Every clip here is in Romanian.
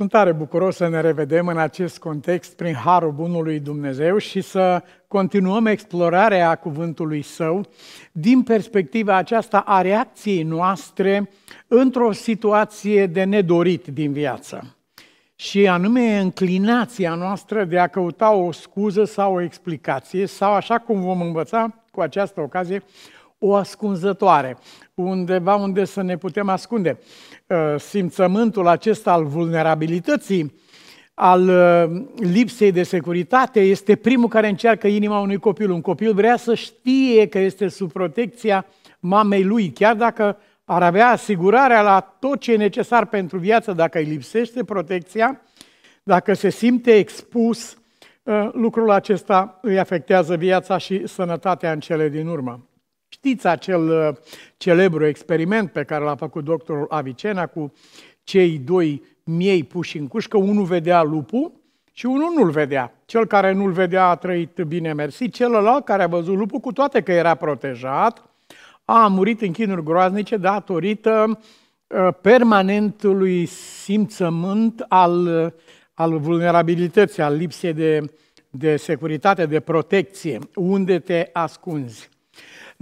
Sunt tare bucuros să ne revedem în acest context prin harul bunului Dumnezeu și să continuăm explorarea cuvântului său din perspectiva aceasta a reacției noastre într-o situație de nedorit din viață. Și anume înclinația noastră de a căuta o scuză sau o explicație sau așa cum vom învăța cu această ocazie, o ascunzătoare, undeva unde să ne putem ascunde. Uh, simțământul acesta al vulnerabilității, al uh, lipsei de securitate, este primul care încearcă inima unui copil. Un copil vrea să știe că este sub protecția mamei lui, chiar dacă ar avea asigurarea la tot ce e necesar pentru viață, dacă îi lipsește protecția, dacă se simte expus, uh, lucrul acesta îi afectează viața și sănătatea în cele din urmă. Știți acel uh, celebru experiment pe care l-a făcut doctorul Avicena cu cei doi miei puși în cușcă, unul vedea lupul și unul nu-l vedea. Cel care nu-l vedea a trăit bine mersi, celălalt care a văzut lupul, cu toate că era protejat, a murit în chinuri groaznice datorită uh, permanentului simțământ al, uh, al vulnerabilității, al lipsei de, de securitate, de protecție, unde te ascunzi.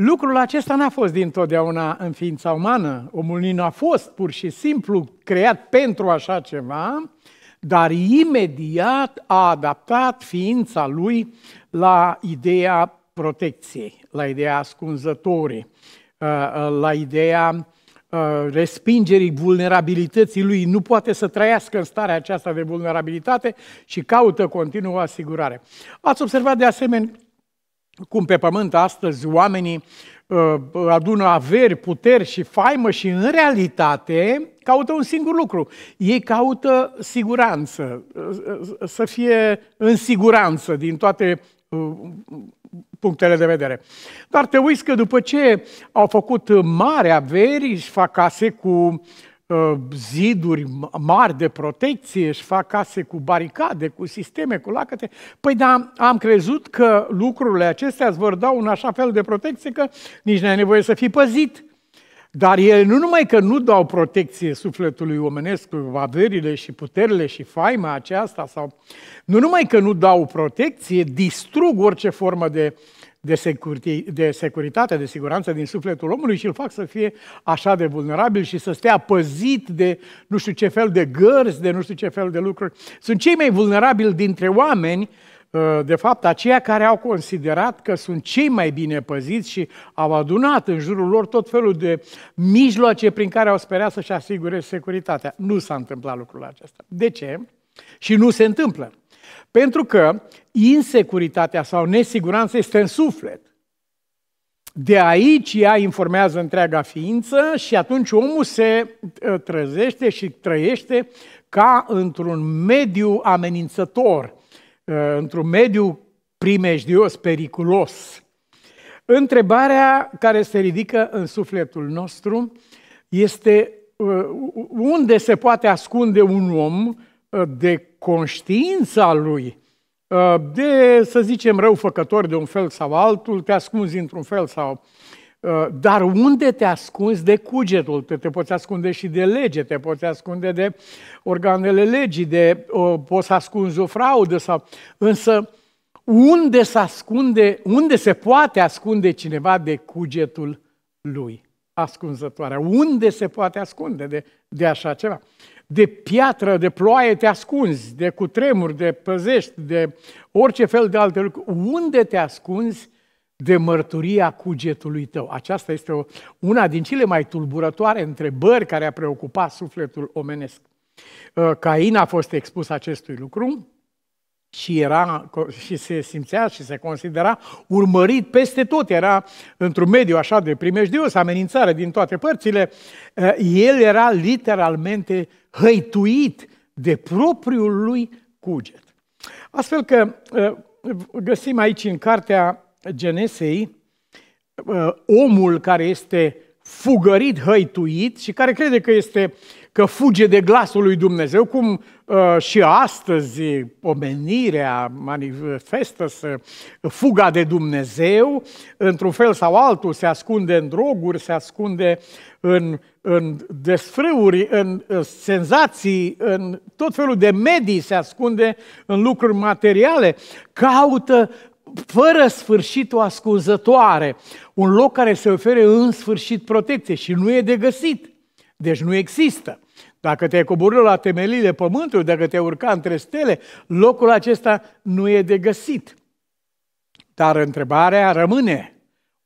Lucrul acesta n-a fost dintotdeauna în ființa umană. Omul nu a fost pur și simplu creat pentru așa ceva, dar imediat a adaptat ființa lui la ideea protecției, la ideea ascunzătorii, uh, la ideea uh, respingerii vulnerabilității lui. Nu poate să trăiască în starea aceasta de vulnerabilitate și caută continuă asigurare. Ați observat de asemenea cum pe pământ astăzi oamenii uh, uh, adună averi, puteri și faimă și în realitate caută un singur lucru. Ei caută siguranță, uh, să fie în siguranță din toate punctele de vedere. Dar te uiți că după ce au făcut mari averi, își fac case cu Ă, ziduri mari de protecție, își fac case cu baricade, cu sisteme, cu lacăte. Păi da, am crezut că lucrurile acestea îți vor da un așa fel de protecție că nici nu ai nevoie să fii păzit. Dar ele nu numai că nu dau protecție sufletului omenesc cu averile și puterile și faima aceasta, sau nu numai că nu dau protecție, distrug orice formă de uh, de, securi, de securitate, de siguranță din sufletul omului și îl fac să fie așa de vulnerabil și să stea păzit de nu știu ce fel de gărzi, de nu știu ce fel de lucruri. Sunt cei mai vulnerabili dintre oameni, uh, de fapt, aceia care au considerat că sunt cei mai bine păziți și au adunat în jurul lor tot felul de mijloace prin care au sperat să-și asigure securitatea. Nu s-a întâmplat lucrul acesta. De ce? Și nu se întâmplă. Pentru că insecuritatea sau nesiguranța este în suflet. De aici ea informează întreaga ființă și atunci omul se uh, trezește și trăiește ca într-un mediu amenințător, uh, într-un mediu primejdios, periculos. Întrebarea care se ridică în sufletul nostru este uh, unde se poate ascunde un om de conștiința lui Uh, de, să zicem, răufăcători de un fel sau altul, te ascunzi într-un fel sau... Uh, dar unde te ascunzi de cugetul? Te, te poți ascunde și de lege, te poți ascunde de organele legii, de, o, poți ascunzi o fraudă. Sau... Însă unde se ascunde, unde se poate ascunde cineva de cugetul lui? Ascunzătoarea. Unde se poate ascunde de, de așa ceva? de piatră, de ploaie te ascunzi, de cutremuri, de păzești, de orice fel de alte lucruri. Unde te ascunzi de mărturia cugetului tău? Aceasta este o, una din cele mai tulburătoare întrebări care a preocupat sufletul omenesc. Uh, Cain a fost expus acestui lucru și, era, și se simțea și se considera urmărit peste tot. Era într-un mediu așa de primejdios, amenințare din toate părțile. Uh, el era literalmente hăituit de propriul lui cuget. Astfel că ă, găsim aici în cartea Genesei ă, omul care este fugărit, hăituit și care crede că este că fuge de glasul lui Dumnezeu, cum Uh, și astăzi omenirea manifestă fuga de Dumnezeu, într-un fel sau altul, se ascunde în droguri, se ascunde în, în desfrâuri, în senzații, în tot felul de medii, se ascunde în lucruri materiale, caută fără sfârșit o ascunzătoare, un loc care se ofere în sfârșit protecție și nu e de găsit, deci nu există. Dacă te-ai coborât la temelile pământului, dacă te-ai urcat între stele, locul acesta nu e de găsit. Dar întrebarea rămâne.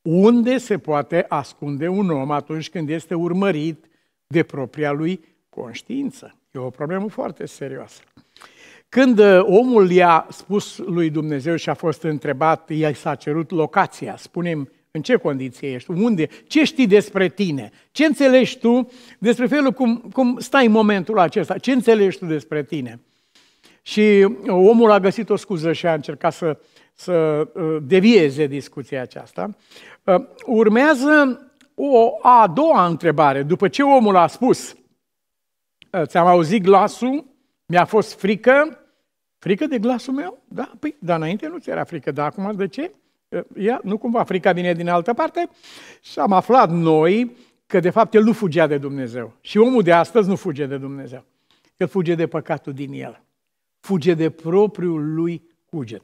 Unde se poate ascunde un om atunci când este urmărit de propria lui conștiință? E o problemă foarte serioasă. Când uh, omul i-a spus lui Dumnezeu și a fost întrebat, i s-a cerut locația, spunem în ce condiție ești? Unde? Ce știi despre tine? Ce înțelegi tu despre felul cum, cum stai în momentul acesta? Ce înțelegi tu despre tine? Și uh, omul a găsit o scuză și a încercat să, să uh, devieze discuția aceasta. Uh, urmează o a doua întrebare. După ce omul a spus, ți-am auzit glasul, mi-a fost frică, frică de glasul meu? Da, păi, dar înainte nu ți era frică, dar acum de ce? Ia, nu cumva frica vine din altă parte și am aflat noi că de fapt el nu fugea de Dumnezeu. Și omul de astăzi nu fuge de Dumnezeu. El fuge de păcatul din el. Fuge de propriul lui cuget.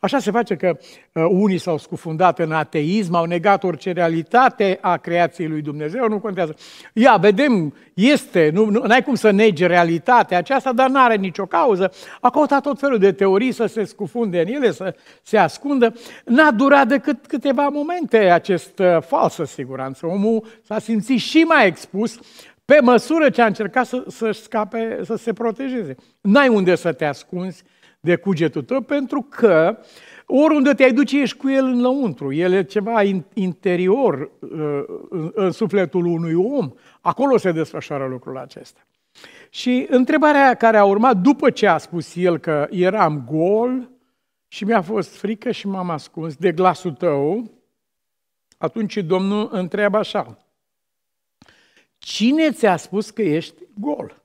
Așa se face că uh, unii s-au scufundat în ateism, au negat orice realitate a creației lui Dumnezeu, nu contează. Ia, vedem, este, nu, nu ai cum să negi realitatea aceasta, dar nu are nicio cauză. A căutat tot felul de teorii să se scufunde în ele, să se ascundă. N-a durat decât câteva momente acest uh, falsă siguranță. Omul s-a simțit și mai expus pe măsură ce a încercat să, să scape, să se protejeze. N-ai unde să te ascunzi, de cugetul tău, pentru că oriunde te-ai duce, ești cu el înăuntru. El e ceva interior uh, în sufletul unui om. Acolo se desfășoară lucrul acesta. Și întrebarea care a urmat, după ce a spus el că eram gol și mi-a fost frică și m-am ascuns de glasul tău, atunci Domnul întreabă așa, cine ți-a spus că ești gol?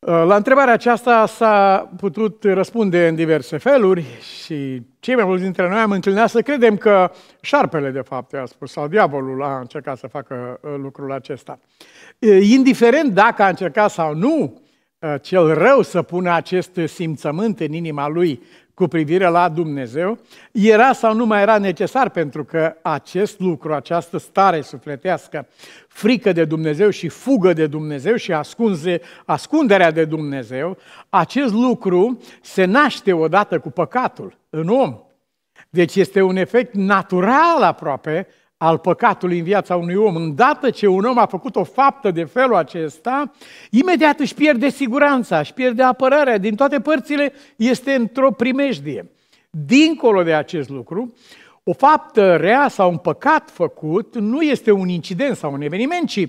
Uh, la întrebarea aceasta s-a putut răspunde în diverse feluri și cei mai mulți dintre noi am întâlnit să credem că șarpele, de fapt, a spus, sau diavolul a încercat să facă uh, lucrul acesta. Uh, indiferent dacă a încercat sau nu, cel rău să pună acest simțământ în inima lui cu privire la Dumnezeu, era sau nu mai era necesar pentru că acest lucru, această stare sufletească, frică de Dumnezeu și fugă de Dumnezeu și ascunze, ascunderea de Dumnezeu, acest lucru se naște odată cu păcatul în om. Deci este un efect natural aproape al păcatului în viața unui om, îndată ce un om a făcut o faptă de felul acesta, imediat își pierde siguranța, își pierde apărarea, din toate părțile este într-o primejdie. Dincolo de acest lucru, o faptă rea sau un păcat făcut nu este un incident sau un eveniment, ci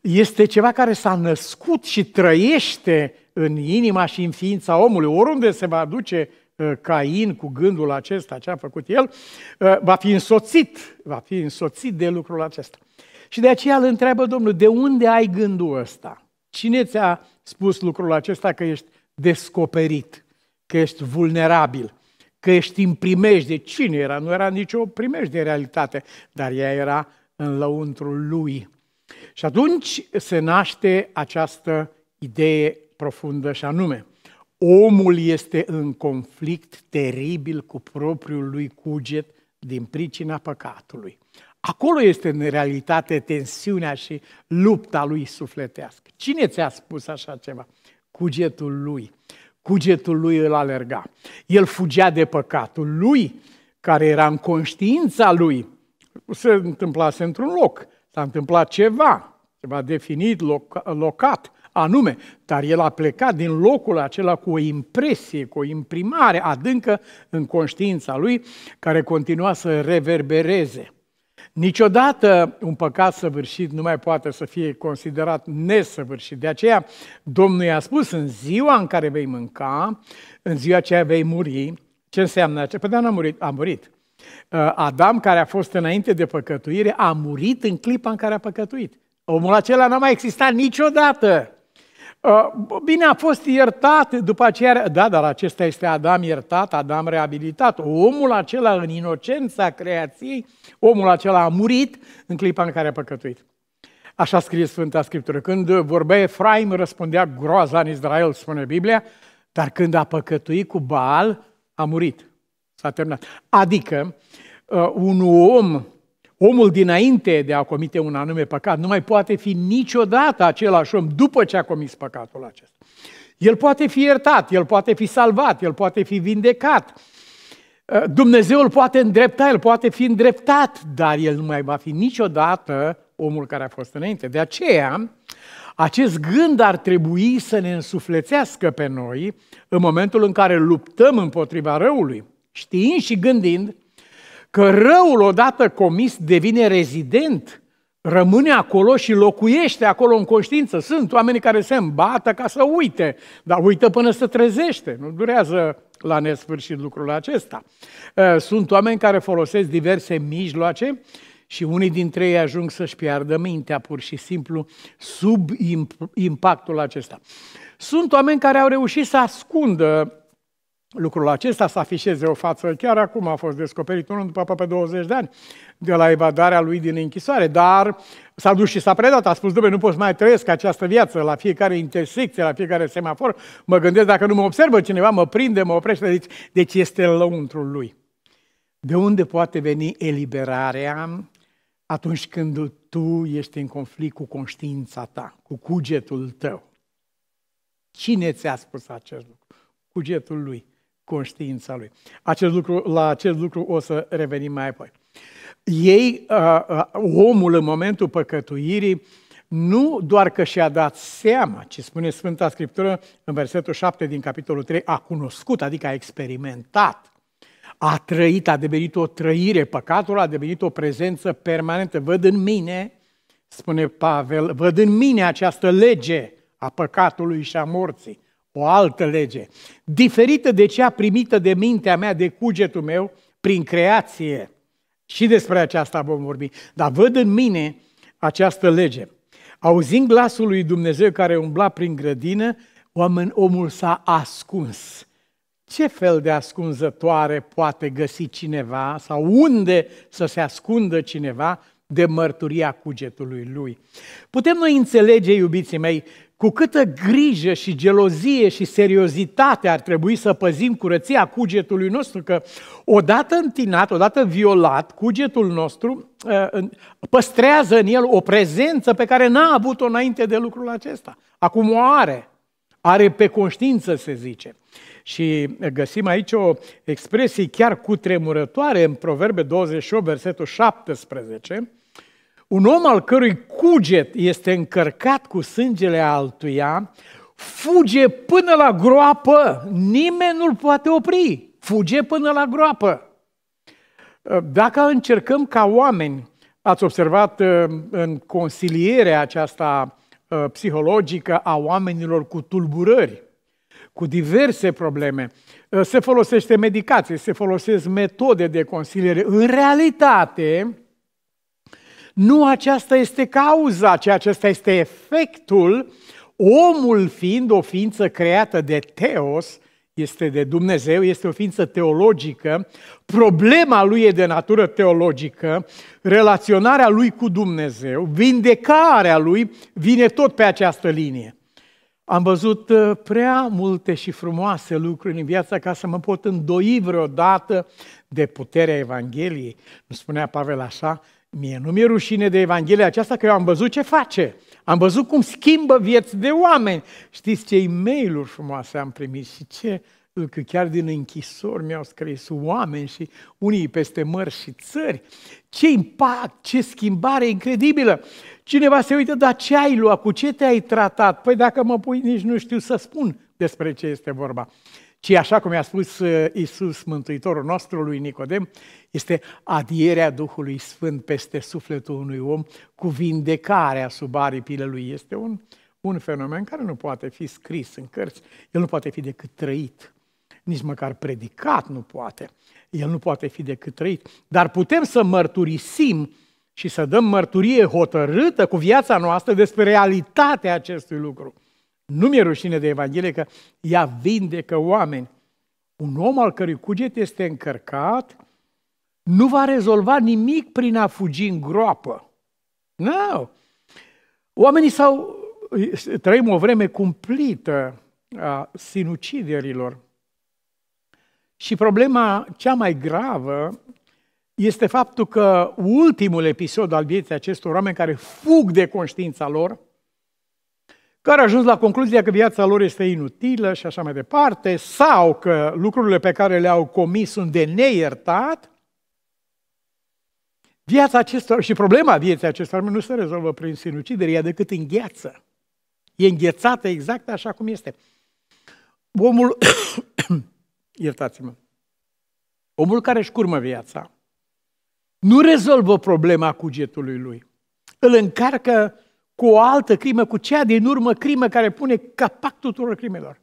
este ceva care s-a născut și trăiește în inima și în ființa omului, oriunde se va duce Uh, Cain cu gândul acesta, ce a făcut el, uh, va fi însoțit, va fi însoțit de lucrul acesta. Și de aceea îl întreabă Domnul, de unde ai gândul ăsta? Cine ți-a spus lucrul acesta că ești descoperit, că ești vulnerabil, că ești în primejde? Cine era? Nu era nicio primejde realitate, dar ea era în lăuntrul lui. Și atunci se naște această idee profundă și anume – omul este în conflict teribil cu propriul lui cuget din pricina păcatului. Acolo este în realitate tensiunea și lupta lui sufletească. Cine ți-a spus așa ceva? Cugetul lui. Cugetul lui îl alerga. El fugea de păcatul lui, care era în conștiința lui. Se întâmplase într-un loc, s-a întâmplat ceva, ceva definit, loc, locat, anume, dar el a plecat din locul acela cu o impresie, cu o imprimare adâncă în conștiința lui, care continua să reverbereze. Niciodată un păcat săvârșit nu mai poate să fie considerat nesăvârșit. De aceea Domnul i-a spus, în ziua în care vei mânca, în ziua aceea vei muri. Ce înseamnă aceea? Păi, dar a murit. A murit. Uh, Adam, care a fost înainte de păcătuire, a murit în clipa în care a păcătuit. Omul acela n-a mai existat niciodată. Uh, bine, a fost iertat după aceea, da, dar acesta este Adam iertat, Adam reabilitat. Omul acela în inocența creației, omul acela a murit în clipa în care a păcătuit. Așa scrie Sfânta Scriptură. Când vorbea Efraim, răspundea groaza în Israel, spune Biblia, dar când a păcătuit cu Baal, a murit. S-a terminat. Adică, uh, un om omul dinainte de a comite un anume păcat nu mai poate fi niciodată același om după ce a comis păcatul acesta. El poate fi iertat, el poate fi salvat, el poate fi vindecat. Uh, Dumnezeu îl poate îndrepta, el poate fi îndreptat, dar el nu mai va fi niciodată omul care a fost înainte. De aceea, acest gând ar trebui să ne însuflețească pe noi în momentul în care luptăm împotriva răului, știind și gândind că răul odată comis devine rezident, rămâne acolo și locuiește acolo în conștiință. Sunt oamenii care se îmbată ca să uite, dar uită până se trezește. Nu durează la nesfârșit lucrul acesta. Ă, sunt oameni care folosesc diverse mijloace și unii dintre ei ajung să-și piardă mintea pur și simplu sub impactul acesta. Sunt oameni care au reușit să ascundă lucrul acesta, să afișeze o față chiar acum, a fost descoperit unul după aproape 20 de ani de la evadarea lui din închisoare, dar s-a dus și s-a predat, a spus, domnule, nu poți mai trăiesc această viață, la fiecare intersecție, la fiecare semafor, mă gândesc, dacă nu mă observă cineva, mă prinde, mă oprește, deci, deci este lăuntrul lui. De unde poate veni eliberarea atunci când tu ești în conflict cu conștiința ta, cu cugetul tău? Cine ți-a spus acest lucru? Cugetul lui conștiința lui. Acest lucru, la acest lucru o să revenim mai apoi. Ei, omul în momentul păcătuirii, nu doar că și-a dat seama, ci spune Sfânta Scriptură în versetul 7 din capitolul 3, a cunoscut, adică a experimentat, a trăit, a devenit o trăire, păcatul a devenit o prezență permanentă. Văd în mine, spune Pavel, văd în mine această lege a păcatului și a morții o altă lege, diferită de cea primită de mintea mea, de cugetul meu, prin creație. Și despre aceasta vom vorbi. Dar văd în mine această lege. Auzind glasul lui Dumnezeu care umbla prin grădină, oameni, omul s-a ascuns. Ce fel de ascunzătoare poate găsi cineva sau unde să se ascundă cineva de mărturia cugetului lui? Putem noi înțelege, iubiții mei, cu câtă grijă și gelozie și seriozitate ar trebui să păzim curăția cugetului nostru, că odată întinat, odată violat, cugetul nostru ă, păstrează în el o prezență pe care n-a avut-o înainte de lucrul acesta. Acum o are. Are pe conștiință, se zice. Și găsim aici o expresie chiar cutremurătoare în Proverbe 28, versetul 17, un om al cărui cuget este încărcat cu sângele altuia, fuge până la groapă, nimeni nu-l poate opri. Fuge până la groapă. Dacă încercăm ca oameni, ați observat uh, în consilierea aceasta uh, psihologică a oamenilor cu tulburări, cu diverse probleme, uh, se folosește medicație, se folosesc metode de consiliere. În realitate, nu aceasta este cauza, ci acesta este efectul. Omul fiind o ființă creată de Teos, este de Dumnezeu, este o ființă teologică, problema lui e de natură teologică, relaționarea lui cu Dumnezeu, vindecarea lui vine tot pe această linie. Am văzut uh, prea multe și frumoase lucruri în viața ca să mă pot îndoi vreodată de puterea Evangheliei. Nu spunea Pavel așa? Mie nu mi-e rușine de Evanghelia aceasta că eu am văzut ce face. Am văzut cum schimbă vieți de oameni. Știți ce e-mail-uri frumoase am primit și ce că chiar din închisori mi-au scris oameni și unii peste mări și țări. Ce impact, ce schimbare incredibilă! Cineva se uită, dar ce ai luat, cu ce te-ai tratat? Păi dacă mă pui, nici nu știu să spun despre ce este vorba ci așa cum i-a spus uh, Iisus, Mântuitorul nostru lui Nicodem, este adierea Duhului Sfânt peste sufletul unui om cu vindecarea sub aripile lui. Este un, un fenomen care nu poate fi scris în cărți, el nu poate fi decât trăit, nici măcar predicat nu poate, el nu poate fi decât trăit, dar putem să mărturisim și să dăm mărturie hotărâtă cu viața noastră despre realitatea acestui lucru. Nu mi-e rușine de Evanghelie că ea vindecă oameni. Un om al cărui cuget este încărcat nu va rezolva nimic prin a fugi în groapă. Nu! No. Oamenii s-au... Trăim o vreme cumplită a sinuciderilor. Și problema cea mai gravă este faptul că ultimul episod al vieții acestor oameni care fug de conștiința lor care a ajuns la concluzia că viața lor este inutilă și așa mai departe, sau că lucrurile pe care le-au comis sunt de neiertat, viața acestor, și problema vieții acestor nu se rezolvă prin sinucidere, ea decât îngheață. E înghețată exact așa cum este. Omul, iertați-mă, omul care își curmă viața, nu rezolvă problema cugetului lui. Îl încarcă cu o altă crimă, cu cea din urmă crimă care pune capac tuturor crimelor.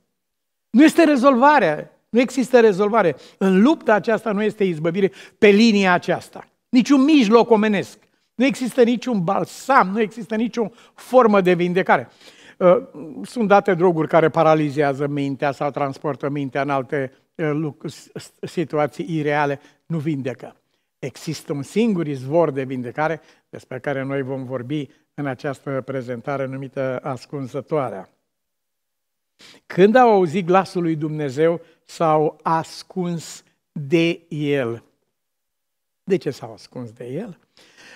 Nu este rezolvarea, nu există rezolvare. În lupta aceasta nu este izbăvire pe linia aceasta. Niciun mijloc omenesc. Nu există niciun balsam, nu există nicio formă de vindecare. Uh, sunt date droguri care paralizează mintea sau transportă mintea în alte uh, situații ireale, nu vindecă. Există un singur izvor de vindecare despre care noi vom vorbi în această prezentare numită Ascunzătoarea. Când au auzit glasul lui Dumnezeu, s-au ascuns de el. De ce s-au ascuns de el?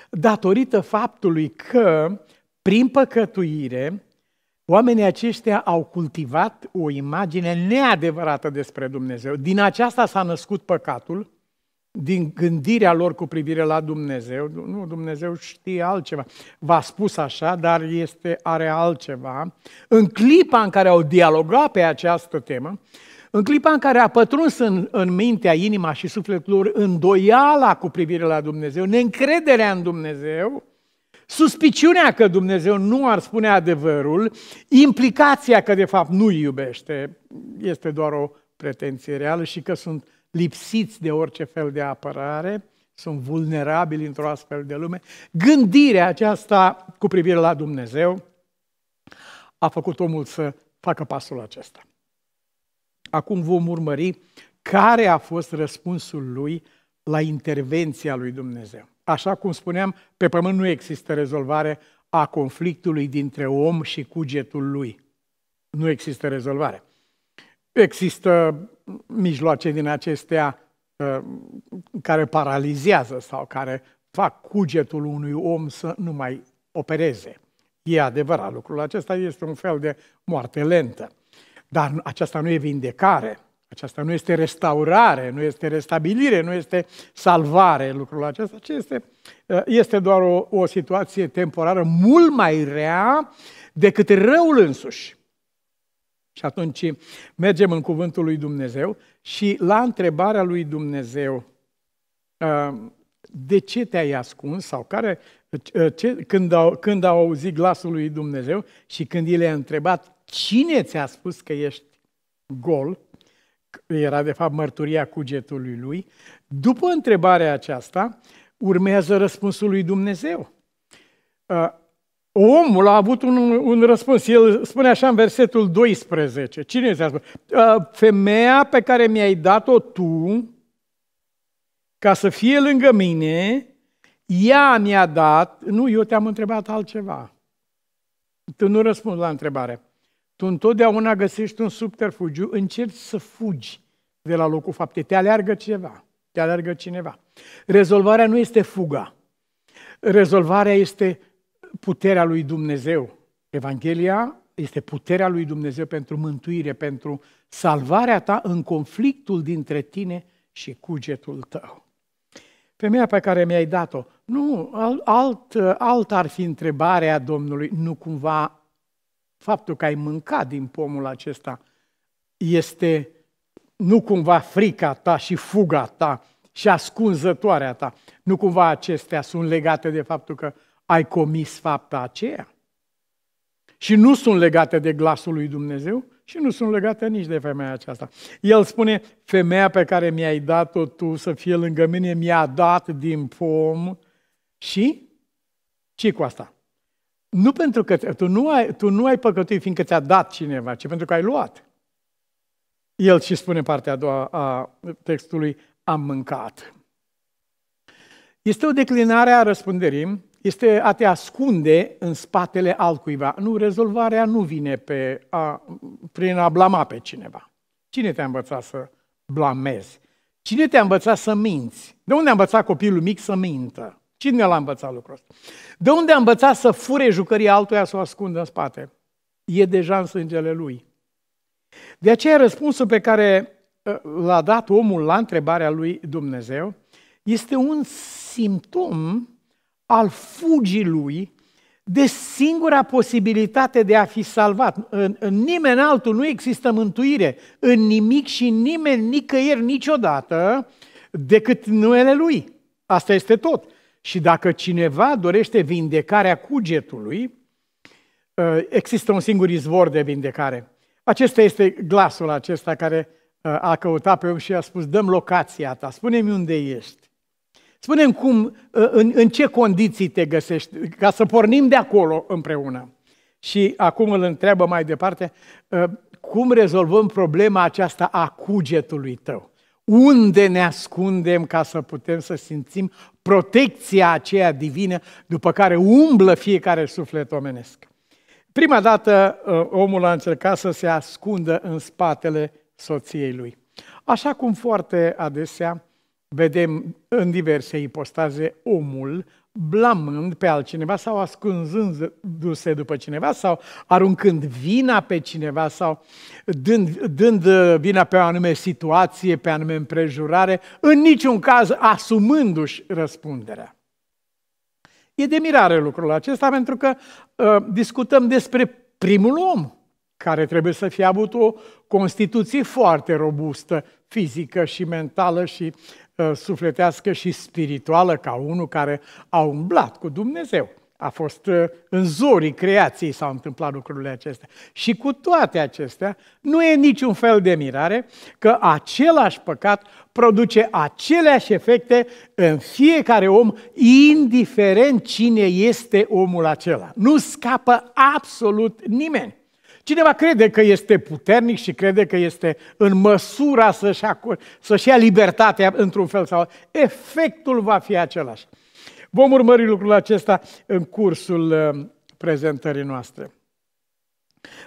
Datorită faptului că, prin păcătuire, oamenii aceștia au cultivat o imagine neadevărată despre Dumnezeu. Din aceasta s-a născut păcatul din gândirea lor cu privire la Dumnezeu. Nu, Dumnezeu știe altceva. V-a spus așa, dar este, are altceva. În clipa în care au dialogat pe această temă, în clipa în care a pătruns în, în mintea, inima și sufletul lor îndoiala cu privire la Dumnezeu, neîncrederea în Dumnezeu, suspiciunea că Dumnezeu nu ar spune adevărul, implicația că de fapt nu iubește, este doar o pretenție reală și că sunt lipsiți de orice fel de apărare, sunt vulnerabili într-o astfel de lume. Gândirea aceasta cu privire la Dumnezeu a făcut omul să facă pasul acesta. Acum vom urmări care a fost răspunsul lui la intervenția lui Dumnezeu. Așa cum spuneam, pe pământ nu există rezolvare a conflictului dintre om și cugetul lui. Nu există rezolvare. Există mijloace din acestea uh, care paralizează sau care fac cugetul unui om să nu mai opereze. E adevărat, lucrul acesta este un fel de moarte lentă. Dar aceasta nu e vindecare, aceasta nu este restaurare, nu este restabilire, nu este salvare lucrul acesta, ci este, uh, este doar o, o situație temporară mult mai rea decât răul însuși. Și atunci mergem în cuvântul lui Dumnezeu și la întrebarea lui Dumnezeu, uh, de ce te-ai ascuns sau care, uh, ce, când, au, când au auzit glasul lui Dumnezeu și când i a întrebat cine ți-a spus că ești gol, era de fapt mărturia cugetului lui, după întrebarea aceasta urmează răspunsul lui Dumnezeu. Uh, omul a avut un, un răspuns. El spune așa în versetul 12. Cine ți-a spus? Femeia pe care mi-ai dat-o tu, ca să fie lângă mine, ea mi-a dat, nu, eu te-am întrebat altceva. Tu nu răspunzi la întrebare. Tu întotdeauna găsești un subterfugiu, încerci să fugi de la locul faptei. Te aleargă ceva, te aleargă cineva. Rezolvarea nu este fuga. Rezolvarea este puterea lui Dumnezeu. Evanghelia este puterea lui Dumnezeu pentru mântuire, pentru salvarea ta în conflictul dintre tine și cugetul tău. Femeia pe care mi-ai dat-o, nu, alt, alt ar fi întrebarea Domnului, nu cumva faptul că ai mâncat din pomul acesta este nu cumva frica ta și fuga ta și ascunzătoarea ta, nu cumva acestea sunt legate de faptul că ai comis fapta aceea. Și nu sunt legate de glasul lui Dumnezeu și nu sunt legate nici de femeia aceasta. El spune, femeia pe care mi-ai dat-o tu să fie lângă mine, mi-a dat din pom și ce cu asta? Nu pentru că tu nu ai, tu nu ai păcătuit fiindcă ți-a dat cineva, ci pentru că ai luat. El și spune partea a doua a textului, am mâncat. Este o declinare a răspunderii este a te ascunde în spatele altcuiva. Nu, rezolvarea nu vine pe a, prin a blama pe cineva. Cine te-a învățat să blamezi? Cine te-a învățat să minți? De unde a învățat copilul mic să mintă? Cine l-a învățat lucrul ăsta? De unde a învățat să fure jucăria altuia, să o ascundă în spate? E deja în sângele lui. De aceea răspunsul pe care ă, l-a dat omul la întrebarea lui Dumnezeu este un simptom al fugii lui de singura posibilitate de a fi salvat. În, în nimeni altul nu există mântuire, în nimic și nimeni, nicăieri, niciodată, decât numele lui. Asta este tot. Și dacă cineva dorește vindecarea cugetului, ă, există un singur izvor de vindecare. Acesta este glasul acesta care ă, a căutat pe om și a spus, dăm locația ta, spune-mi unde ești. Spune-mi cum, ă, în, în ce condiții te găsești, ca să pornim de acolo împreună. Și acum îl întreabă mai departe, ă, cum rezolvăm problema aceasta a cugetului tău? Unde ne ascundem ca să putem să simțim protecția aceea divină după care umblă fiecare suflet omenesc? Prima dată ă, omul a încercat să se ascundă în spatele soției lui. Așa cum foarte adesea vedem în diverse ipostaze omul blamând pe altcineva sau ascunzându-se după cineva sau aruncând vina pe cineva sau dând, dând uh, vina pe o anume situație, pe anume împrejurare, în niciun caz asumându-și răspunderea. E de mirare lucrul acesta pentru că uh, discutăm despre primul om care trebuie să fie avut o constituție foarte robustă, fizică și mentală și Uh, sufletească și spirituală ca unul care a umblat cu Dumnezeu. A fost uh, în zorii creației s-au întâmplat lucrurile acestea. Și cu toate acestea, nu e niciun fel de mirare că același păcat produce aceleași efecte în fiecare om, indiferent cine este omul acela. Nu scapă absolut nimeni. Cineva crede că este puternic și crede că este în măsura să-și, să ia libertatea într-un fel sau altul. Efectul va fi același. Vom urmări lucrul acesta în cursul uh, prezentării noastre.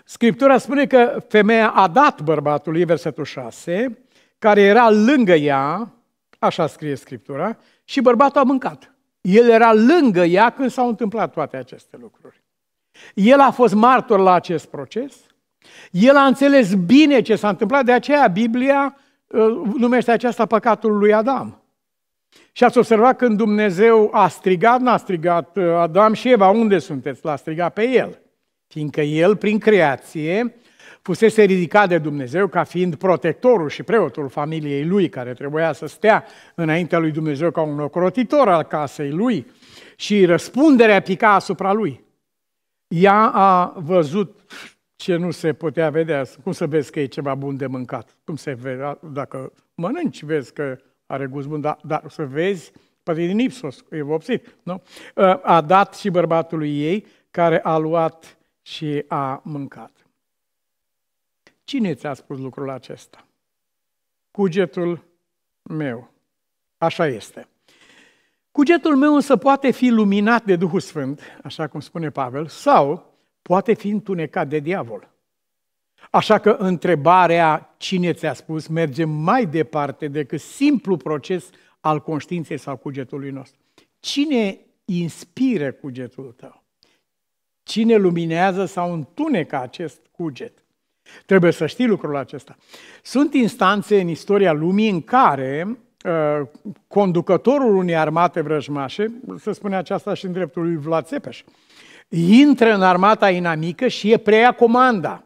Scriptura spune că femeia a dat bărbatului, versetul 6, care era lângă ea, așa scrie Scriptura, și bărbatul a mâncat. El era lângă ea când s-au întâmplat toate aceste lucruri. El a fost martor la acest proces, el a înțeles bine ce s-a întâmplat, de aceea Biblia uh, numește aceasta păcatul lui Adam. Și ați observat când Dumnezeu a strigat, n-a strigat uh, Adam și Eva, unde sunteți? L-a strigat pe el. Fiindcă el, prin creație, fusese ridicat de Dumnezeu ca fiind protectorul și preotul familiei lui, care trebuia să stea înaintea lui Dumnezeu ca un ocrotitor al casei lui și răspunderea pica asupra lui. Ea a văzut ce nu se putea vedea. Cum să vezi că e ceva bun de mâncat? Cum se vedea Dacă mănânci, vezi că are gust bun, dar, dar să vezi, poate păi din Ipsos, e vopsit, nu? Ă, a dat și bărbatului ei, care a luat și a mâncat. Cine ți-a spus lucrul acesta? Cugetul meu. Așa este. Cugetul meu însă poate fi luminat de Duhul Sfânt, așa cum spune Pavel, sau poate fi întunecat de diavol. Așa că întrebarea cine ți-a spus merge mai departe decât simplu proces al conștiinței sau cugetului nostru. Cine inspiră cugetul tău? Cine luminează sau întunecă acest cuget? Trebuie să știi lucrul acesta. Sunt instanțe în istoria lumii în care Uh, conducătorul unei armate vrăjmașe, se spune aceasta și în dreptul lui Vlad Țepeș, intră în armata inamică și e preia comanda.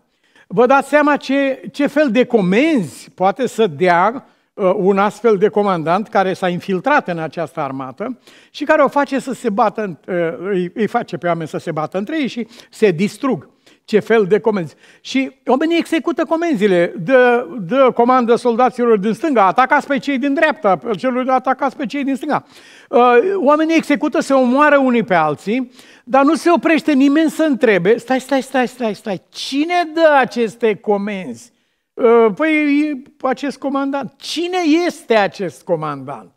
Vă dați seama ce, ce fel de comenzi poate să dea uh, un astfel de comandant care s-a infiltrat în această armată și care o face să se bată, uh, îi face pe oameni să se bată între ei și se distrug ce fel de comenzi. Și oamenii execută comenzile, dă, dă comandă soldaților din stânga, atacați pe cei din dreapta, pe celor atacați pe cei din stânga. Uh, oamenii execută, se omoară unii pe alții, dar nu se oprește nimeni să întrebe, stai, stai, stai, stai, stai, cine dă aceste comenzi? Uh, păi acest comandant. Cine este acest comandant?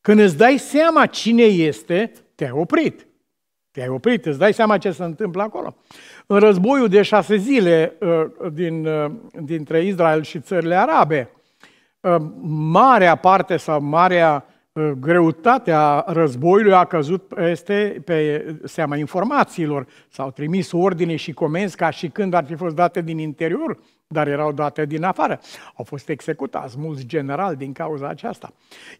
Când îți dai seama cine este, te-ai oprit. Te-ai oprit, îți dai seama ce se întâmplă acolo în războiul de șase zile uh, din, uh, dintre Israel și țările arabe. Uh, marea parte sau marea greutate a războiului a căzut peste, pe seama informațiilor. S-au trimis ordine și comenzi ca și când ar fi fost date din interior, dar erau date din afară. Au fost executați mulți generali din cauza aceasta.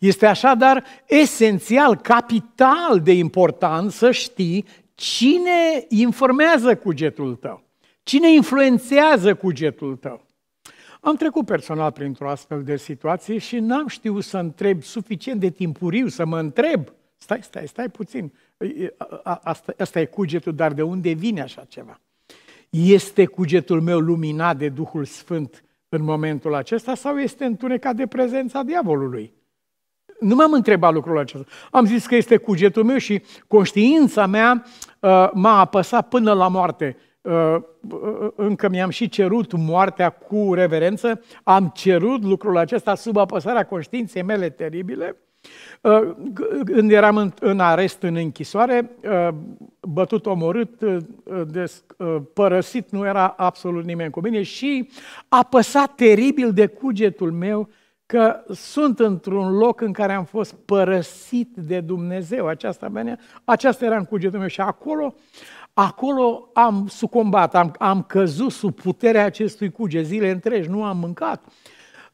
Este așadar esențial, capital de important să știi Cine informează cugetul tău? Cine influențează cugetul tău? Am trecut personal printr-o astfel de situație și n-am știut să întreb suficient de timpuriu, să mă întreb. Stai, stai, stai puțin. Asta, asta e cugetul, dar de unde vine așa ceva? Este cugetul meu luminat de Duhul Sfânt în momentul acesta sau este întunecat de prezența diavolului? Nu m-am întrebat lucrul acesta. Am zis că este cugetul meu și conștiința mea uh, m-a apăsat până la moarte. Uh, uh încă mi-am și cerut moartea cu reverență, am cerut lucrul acesta sub apăsarea conștiinței mele teribile. Uh, când eram în, arest, în închisoare, uh, bătut, omorât, părăsit, nu era absolut nimeni cu mine și apăsat teribil de cugetul meu că sunt într-un loc în care am fost părăsit de Dumnezeu. Aceasta, venea, aceasta era în cugetul meu și acolo, acolo am sucombat, am, am căzut sub puterea acestui cuget zile întregi, nu am mâncat.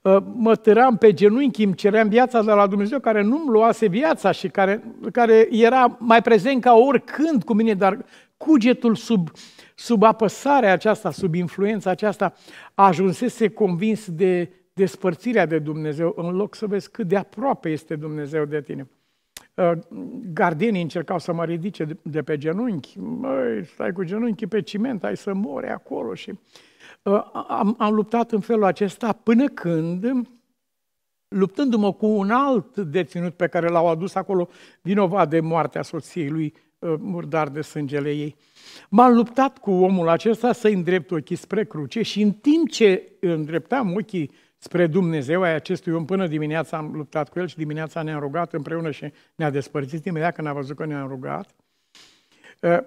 Ă, mă tăram pe genunchi, îmi ceream viața de la Dumnezeu care nu-mi luase viața și care, care era mai prezent ca oricând cu mine, dar cugetul sub, sub apăsarea aceasta, sub influența aceasta, ajunsese convins de despărțirea de Dumnezeu, în loc să vezi cât de aproape este Dumnezeu de tine. Uh, gardienii încercau să mă ridice de pe genunchi. Măi, stai cu genunchii pe ciment, ai să mori acolo. Și uh, am, am luptat în felul acesta până când, luptându-mă cu un alt deținut pe care l-au adus acolo, vinovat de moartea soției lui, uh, murdar de sângele ei. M-am luptat cu omul acesta să îndrept ochii spre cruce și în timp ce îndreptam ochii spre Dumnezeu ai acestui om. Până dimineața am luptat cu el și dimineața ne-am rugat împreună și ne-a despărțit imediat când a văzut că ne-am rugat. Ă,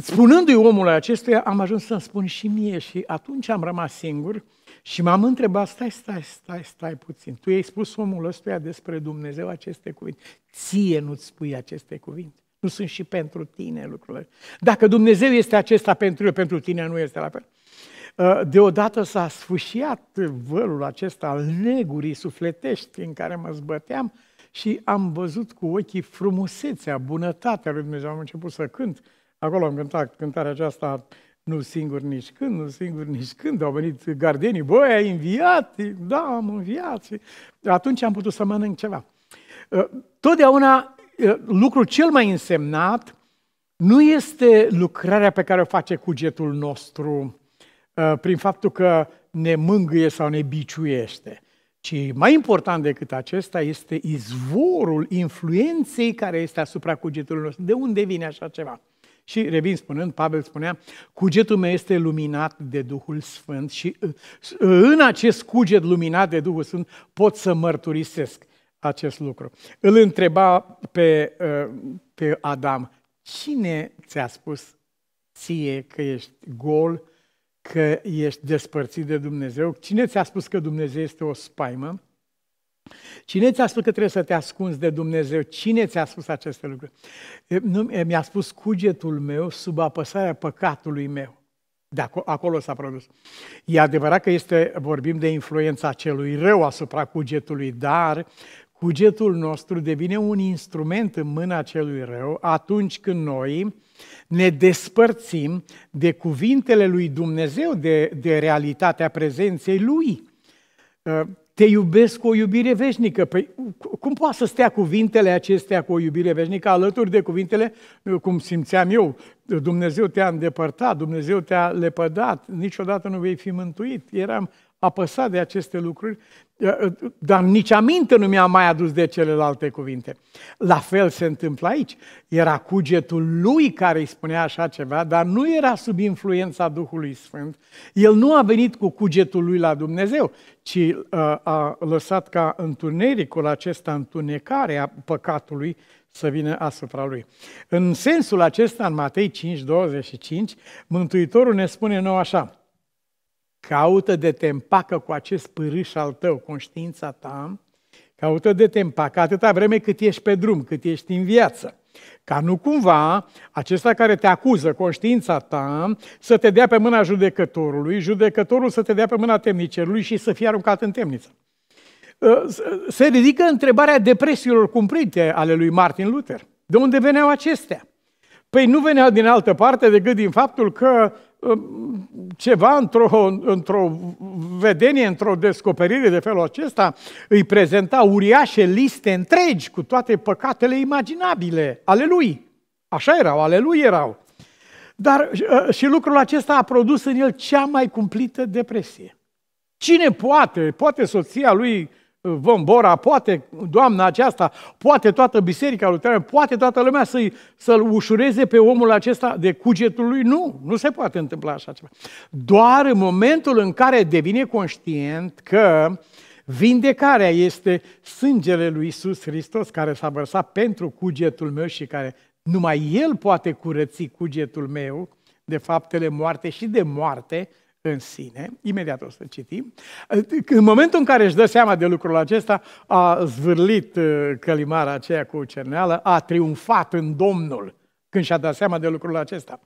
spunându-i omul acestuia, am ajuns să-mi spun și mie și atunci am rămas singur și m-am întrebat, stai, stai, stai, stai puțin, tu ai spus omul ăstuia despre Dumnezeu aceste cuvinte, ție nu-ți spui aceste cuvinte. Nu sunt și pentru tine lucrurile. Dacă Dumnezeu este acesta pentru eu, pentru tine nu este la fel. Uh, deodată s-a sfâșiat vărul acesta al negurii sufletești în care mă zbăteam și am văzut cu ochii frumusețea, bunătatea lui Dumnezeu. Am început să cânt. Acolo am cântat cântarea aceasta nu singur nici când, nu singur nici când. Au venit gardenii, băi, ai înviat? Da, am înviat. Atunci am putut să mănânc ceva. Uh, totdeauna uh, lucrul cel mai însemnat nu este lucrarea pe care o face cugetul nostru, Uh, prin faptul că ne mângâie sau ne biciuiește, ci mai important decât acesta este izvorul influenței care este asupra cugetului nostru. De unde vine așa ceva? Și revin spunând, Pavel spunea, cugetul meu este luminat de Duhul Sfânt și uh, uh, în acest cuget luminat de Duhul Sfânt pot să mărturisesc acest lucru. Îl întreba pe, pe Adam, cine ți-a spus ție că ești gol că ești despărțit de Dumnezeu? Cine ți-a spus că Dumnezeu este o spaimă? Cine ți-a spus că trebuie să te ascunzi de Dumnezeu? Cine ți-a spus aceste lucruri? Nu, mi-a spus cugetul meu sub apăsarea păcatului meu. De acolo, acolo s-a produs. E adevărat că este, vorbim de influența celui rău asupra cugetului, dar cugetul nostru devine un instrument în mâna celui rău atunci când noi ne despărțim de cuvintele lui Dumnezeu, de, de realitatea prezenței lui. Uh, te iubesc cu o iubire veșnică. Păi, cum poate să stea cuvintele acestea cu o iubire veșnică alături de cuvintele, uh, cum simțeam eu, Dumnezeu te-a îndepărtat, Dumnezeu te-a lepădat, niciodată nu vei fi mântuit. Eram apăsat de aceste lucruri, Uh, dar nici aminte nu mi-a mai adus de celelalte cuvinte. La fel se întâmplă aici. Era cugetul lui care îi spunea așa ceva, dar nu era sub influența Duhului Sfânt. El nu a venit cu cugetul lui la Dumnezeu, ci uh, a lăsat ca întunericul acesta, întunecarea păcatului, să vină asupra lui. În sensul acesta, în Matei 5, 25, Mântuitorul ne spune nou așa, caută de te împacă cu acest pârâș al tău, conștiința ta, caută de te împacă atâta vreme cât ești pe drum, cât ești în viață. Ca nu cumva acesta care te acuză, conștiința ta, să te dea pe mâna judecătorului, judecătorul să te dea pe mâna temnicerului și să fie aruncat în temniță. Ă, se ridică întrebarea depresiilor cumplite ale lui Martin Luther. De unde veneau acestea? Păi nu veneau din altă parte decât din faptul că ceva într-o, într-o vedenie, într-o descoperire de felul acesta, îi prezenta uriașe liste întregi cu toate păcatele imaginabile ale lui. Așa erau, ale lui erau. Dar ă, și lucrul acesta a produs în el cea mai cumplită depresie. Cine poate, poate soția lui vom Bora, poate doamna aceasta, poate toată biserica luterană, poate toată lumea să-i, să-l ușureze pe omul acesta de cugetul lui. Nu, nu se poate întâmpla așa ceva. Doar în momentul în care devine conștient că vindecarea este sângele lui Isus Hristos care s-a vărsat pentru cugetul meu și care numai El poate curăți cugetul meu de faptele moarte și de moarte, în sine. Imediat o să citim. În momentul în care își dă seama de lucrul acesta, a zvârlit uh, călimara aceea cu cerneală, a triumfat în Domnul când și-a dat seama de lucrul acesta.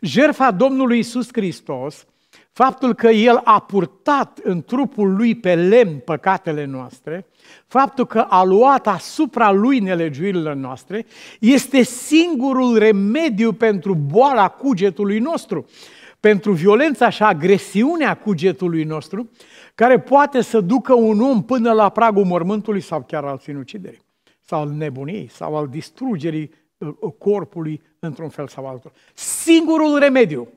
Jerfa Domnului Isus Hristos, faptul că El a purtat în trupul Lui pe lemn păcatele noastre, faptul că a luat asupra Lui nelegiuirile noastre, este singurul remediu pentru boala cugetului nostru pentru violența și agresiunea cugetului nostru, care poate să ducă un om până la pragul mormântului sau chiar al sinuciderii, sau al nebuniei, sau al distrugerii uh, uh, corpului într-un fel sau altul. Singurul remediu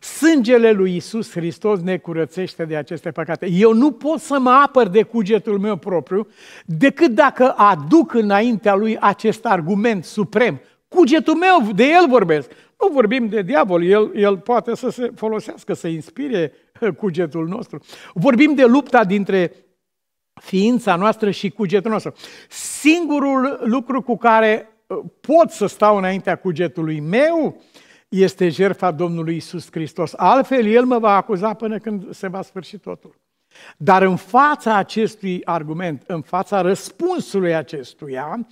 Sângele lui Isus Hristos ne curățește de aceste păcate. Eu nu pot să mă apăr de cugetul meu propriu decât dacă aduc înaintea lui acest argument suprem. Cugetul meu, de el vorbesc. Nu vorbim de diavol, el, el poate să se folosească, să inspire cugetul nostru. Vorbim de lupta dintre ființa noastră și cugetul nostru. Singurul lucru cu care uh, pot să stau înaintea cugetului meu este jertfa Domnului Isus Hristos. Altfel, El mă va acuza până când se va sfârși totul. Dar în fața acestui argument, în fața răspunsului acestuia,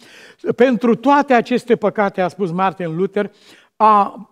pentru toate aceste păcate, a spus Martin Luther, a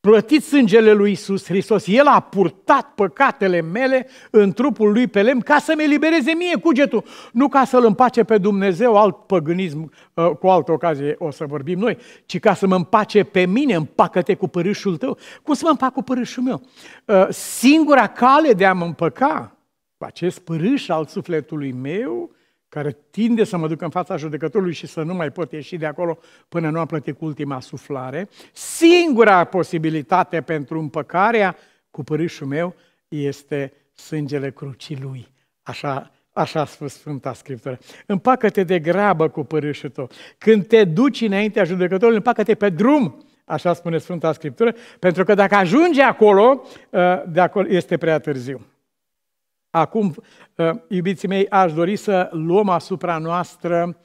plătit sângele lui Isus Hristos. El a purtat păcatele mele în trupul lui pe lemn ca să-mi elibereze mie cugetul, nu ca să-L împace pe Dumnezeu, alt păgânism, uh, cu altă ocazie o să vorbim noi, ci ca să mă împace pe mine, împacă-te cu părâșul tău. Cum să mă împac cu părâșul meu? Uh, singura cale de a mă împăca cu acest părâș al sufletului meu care tinde să mă duc în fața judecătorului și să nu mai pot ieși de acolo până nu am plătit cu ultima suflare, singura posibilitate pentru împăcarea cu părâșul meu este sângele crucii lui. Așa, așa a spus Sfânta Scriptură. Împacă-te de grabă cu părâșul tău. Când te duci înaintea judecătorului, împacă-te pe drum Așa spune Sfânta Scriptură, pentru că dacă ajunge acolo, ă, de acolo este prea târziu. Acum, uh, iubiții mei, aș dori să luăm asupra noastră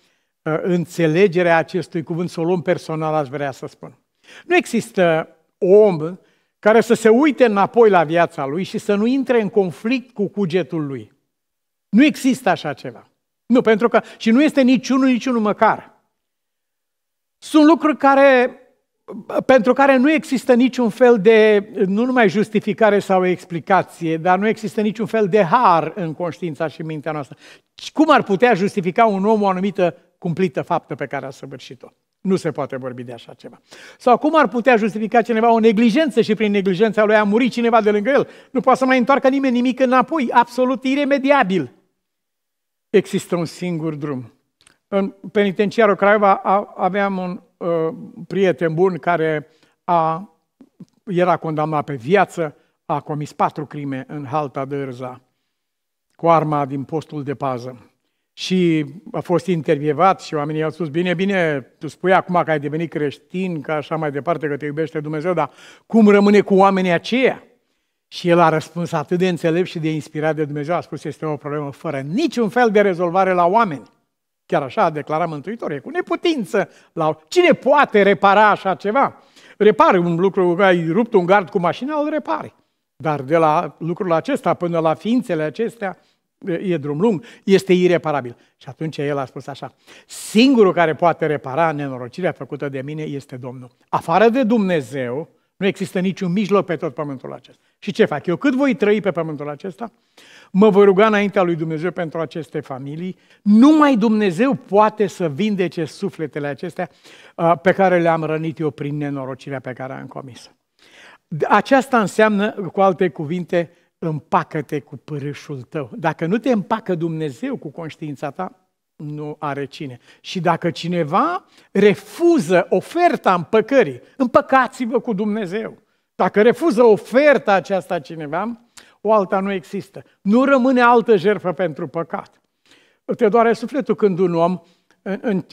uh, înțelegerea acestui cuvânt, să o luăm personal, aș vrea să spun. Nu există om care să se uite înapoi la viața lui și să nu intre în conflict cu cugetul lui. Nu există așa ceva. Nu, pentru că și nu este niciunul, niciunul măcar. Sunt lucruri care pentru care nu există niciun fel de, nu numai justificare sau explicație, dar nu există niciun fel de har în conștiința și mintea noastră. Cum ar putea justifica un om o anumită cumplită faptă pe care a săvârșit-o? Nu se poate vorbi de așa ceva. Sau cum ar putea justifica cineva o neglijență și prin neglijența lui a murit cineva de lângă el? Nu poate să mai întoarcă nimeni nimic înapoi, absolut iremediabil. Există un singur drum. În penitenciarul Craiova aveam un Uh, prieten bun care a, era condamnat pe viață, a comis patru crime în Halta de Rza, cu arma din postul de pază. Și a fost intervievat și oamenii au spus, bine, bine, tu spui acum că ai devenit creștin, că așa mai departe, că te iubește Dumnezeu, dar cum rămâne cu oamenii aceia? Și el a răspuns atât de înțelept și de inspirat de Dumnezeu, a spus, este o problemă fără niciun fel de rezolvare la oameni. Chiar așa a declarat Mântuitorul, e cu neputință. La... Cine poate repara așa ceva? Repare un lucru, ai rupt un gard cu mașina, îl repare. Dar de la lucrul acesta până la ființele acestea, e drum lung, este ireparabil. Și atunci el a spus așa, singurul care poate repara nenorocirea făcută de mine este Domnul. Afară de Dumnezeu, nu există niciun mijloc pe tot pământul acesta. Și ce fac? Eu cât voi trăi pe pământul acesta, mă voi ruga înaintea lui Dumnezeu pentru aceste familii. Numai Dumnezeu poate să vindece sufletele acestea uh, pe care le-am rănit eu prin nenorocirea pe care am comis. Aceasta înseamnă, cu alte cuvinte, împacă-te cu părâșul tău. Dacă nu te împacă Dumnezeu cu conștiința ta, nu are cine. Și dacă cineva refuză oferta împăcării, împăcați-vă cu Dumnezeu. Dacă refuză oferta aceasta cineva, o alta nu există. Nu rămâne altă jertfă pentru păcat. Te doare sufletul când un om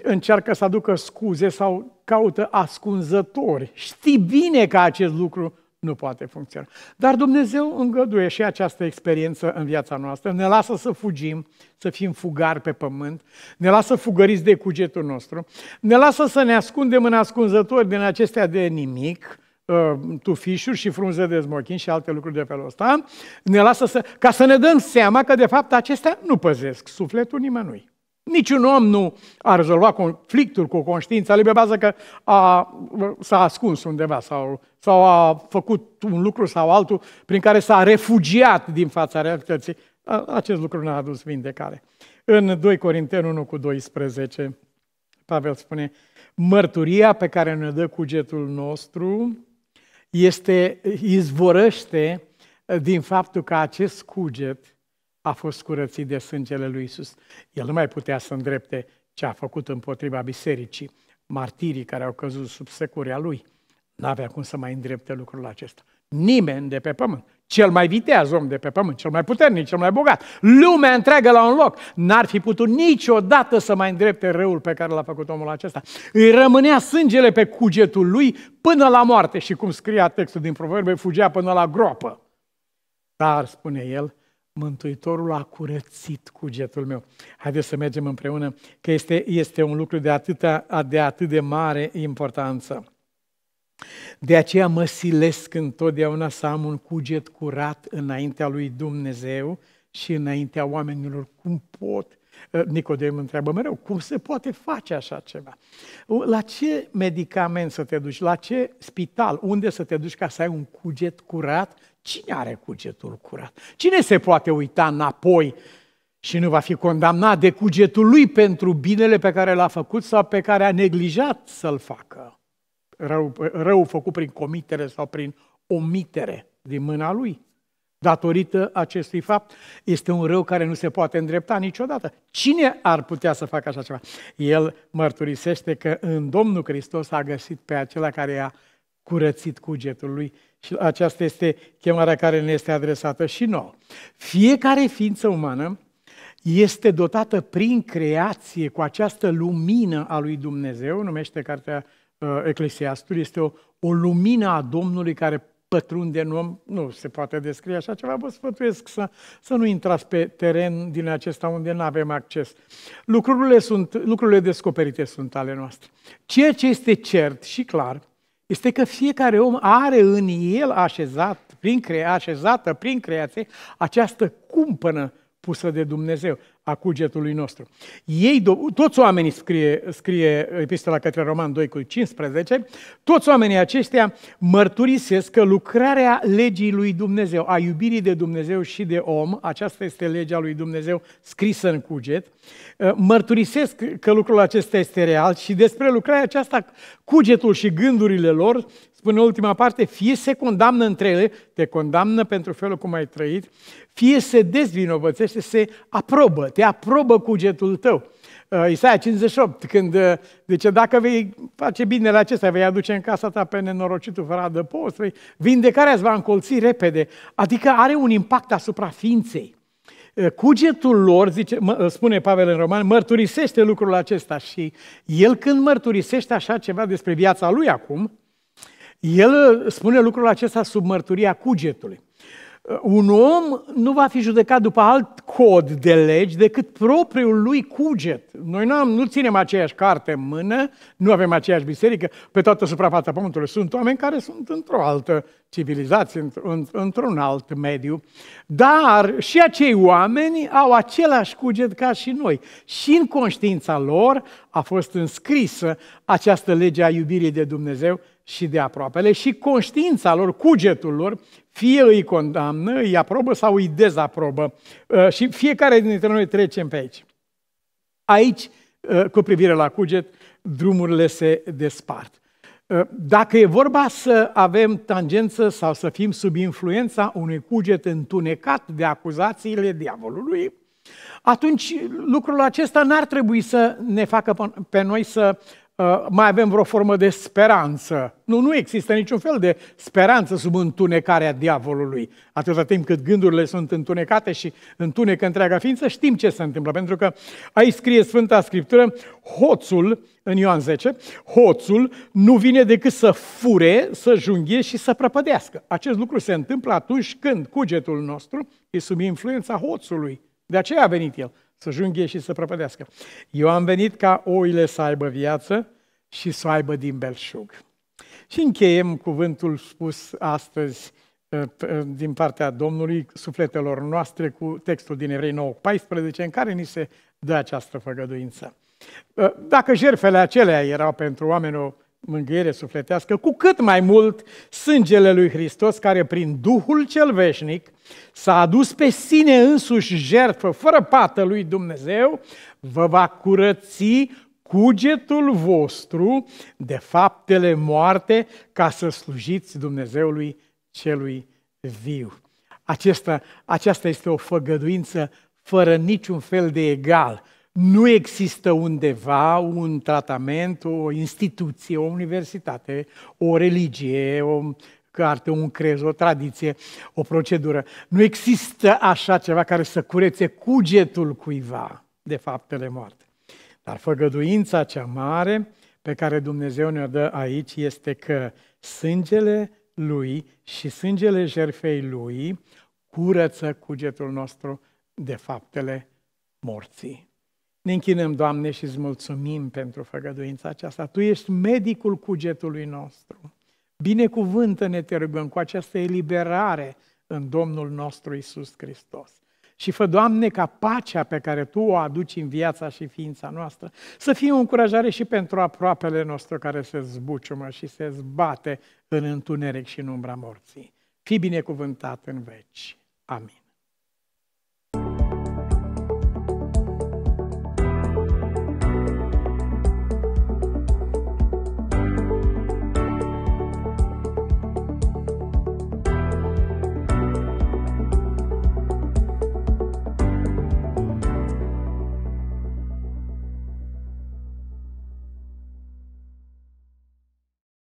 încearcă să aducă scuze sau caută ascunzători. Știi bine că acest lucru nu poate funcționa. Dar Dumnezeu îngăduie și această experiență în viața noastră, ne lasă să fugim, să fim fugari pe pământ, ne lasă fugăriți de cugetul nostru, ne lasă să ne ascundem în ascunzători din acestea de nimic, ă, tufișuri și frunze de smochin și alte lucruri de felul ăsta, ne lasă să, ca să ne dăm seama că de fapt acestea nu păzesc sufletul nimănui. Niciun om nu a rezolvat conflictul cu conștiința lui pe bază că a, s-a ascuns undeva sau, sau a făcut un lucru sau altul prin care s-a refugiat din fața realității. Acest lucru nu a adus vindecare. În 2 Corinteni 1 cu 12, Pavel spune, mărturia pe care ne dă cugetul nostru este, izvorăște din faptul că acest cuget a fost curățit de sângele lui Isus. El nu mai putea să îndrepte ce a făcut împotriva bisericii, martirii care au căzut sub securea lui. Nu avea cum să mai îndrepte lucrul acesta. Nimeni de pe pământ, cel mai viteaz om de pe pământ, cel mai puternic, cel mai bogat, lumea întreagă la un loc, n-ar fi putut niciodată să mai îndrepte răul pe care l-a făcut omul acesta. Îi rămânea sângele pe cugetul lui până la moarte și cum scria textul din proverbe, fugea până la groapă. Dar, spune el, Mântuitorul a curățit cugetul meu. Haideți să mergem împreună, că este, este un lucru de, atâta, de atât de mare importanță. De aceea mă silesc întotdeauna să am un cuget curat înaintea lui Dumnezeu și înaintea oamenilor. Cum pot? Eh, Nicodem întreabă mereu, cum se poate face așa ceva? La ce medicament să te duci? La ce spital? Unde să te duci ca să ai un cuget curat Cine are cugetul curat? Cine se poate uita înapoi și nu va fi condamnat de cugetul lui pentru binele pe care l-a făcut sau pe care a neglijat să-l facă? Rău, rău făcut prin comitere sau prin omitere din mâna lui. Datorită acestui fapt, este un rău care nu se poate îndrepta niciodată. Cine ar putea să facă așa ceva? El mărturisește că în Domnul Hristos a găsit pe acela care i-a curățit cugetul lui și aceasta este chemarea care ne este adresată și nouă. Fiecare ființă umană este dotată prin creație cu această lumină a lui Dumnezeu, numește cartea uh, Eclesiastul, este o, o lumină a Domnului care pătrunde în om, nu se poate descrie așa ceva, vă sfătuiesc să, să nu intrați pe teren din acesta unde nu avem acces. Lucrurile, sunt, lucrurile descoperite sunt ale noastre. Ceea ce este cert și clar este că fiecare om are în el așezat, prin crea, așezată prin creație, această cumpănă pusă de Dumnezeu a cugetului nostru. Ei, toți oamenii, scrie, scrie epistola către Roman 2 cu 15, toți oamenii aceștia mărturisesc că lucrarea legii lui Dumnezeu, a iubirii de Dumnezeu și de om, aceasta este legea lui Dumnezeu scrisă în cuget, ă, mărturisesc că lucrul acesta este real și despre lucrarea aceasta, cugetul și gândurile lor, spune ultima parte, fie se condamnă între ele, te condamnă pentru felul cum ai trăit, fie se dezvinovățește, se aprobă, te aprobă cugetul tău. Uh, Isaia 58, când uh, zice, dacă vei face binele acesta, vei aduce în casa ta pe nenorocitul fără adăpost, vei... vindecarea îți va încolți repede. Adică are un impact asupra ființei. Uh, cugetul lor, zice, spune Pavel în Roman, mărturisește lucrul acesta și el când mărturisește așa ceva despre viața lui acum, el spune lucrul acesta sub mărturia cugetului. Uh, un om nu va fi judecat după alt cod de legi decât propriul lui cuget. Noi nu, am, nu ținem aceeași carte în mână, nu avem aceeași biserică pe toată suprafața Pământului. Sunt oameni care sunt într-o altă civilizație, într-un alt mediu. Dar și acei oameni au același cuget ca și noi. Și în conștiința lor a fost înscrisă această lege a iubirii de Dumnezeu și de aproapele și conștiința lor, cugetul lor, fie îi condamnă, îi aprobă sau îi dezaprobă. Uh, și fiecare dintre noi trecem pe aici. Aici, uh, cu privire la cuget, drumurile se despart. Uh, dacă e vorba să avem tangență sau să fim sub influența unui cuget întunecat de acuzațiile diavolului, atunci lucrul acesta n-ar trebui să ne facă pe noi să Uh, mai avem vreo formă de speranță. Nu, nu există niciun fel de speranță sub întunecarea diavolului. Atâta timp cât gândurile sunt întunecate și întunecă întreaga ființă, știm ce se întâmplă. Pentru că aici scrie Sfânta Scriptură, hoțul, în Ioan 10, hoțul nu vine decât să fure, să junghie și să prăpădească. Acest lucru se întâmplă atunci când cugetul nostru e sub influența hoțului. De aceea a venit el să junghe și să prăpădească. Eu am venit ca oile să aibă viață și să aibă din belșug. Și încheiem cuvântul spus astăzi uh, uh, din partea Domnului sufletelor noastre cu textul din Evrei 9,14 în care ni se dă această făgăduință. Uh, dacă jertfele acelea erau pentru oameni o mângâiere sufletească, cu cât mai mult sângele lui Hristos, care prin Duhul cel veșnic s-a adus pe sine însuși jertfă fără pată lui Dumnezeu, vă va curăți cugetul vostru de faptele moarte ca să slujiți Dumnezeului celui viu. Aceasta, aceasta este o făgăduință fără niciun fel de egal nu există undeva un tratament, o instituție, o universitate, o religie, o carte, un crez, o tradiție, o procedură. Nu există așa ceva care să curețe cugetul cuiva de faptele moarte. Dar făgăduința cea mare pe care Dumnezeu ne-o dă aici este că sângele lui și sângele jerfei lui curăță cugetul nostru de faptele morții. Ne închinăm, Doamne, și îți mulțumim pentru făgăduința aceasta. Tu ești medicul cugetului nostru. Binecuvântă-ne, te rugăm, cu această eliberare în Domnul nostru Isus Hristos. Și fă, Doamne, ca pacea pe care Tu o aduci în viața și ființa noastră să fie o încurajare și pentru aproapele nostru care se zbuciumă și se zbate în întuneric și în umbra morții. Fii binecuvântat în veci. Amin.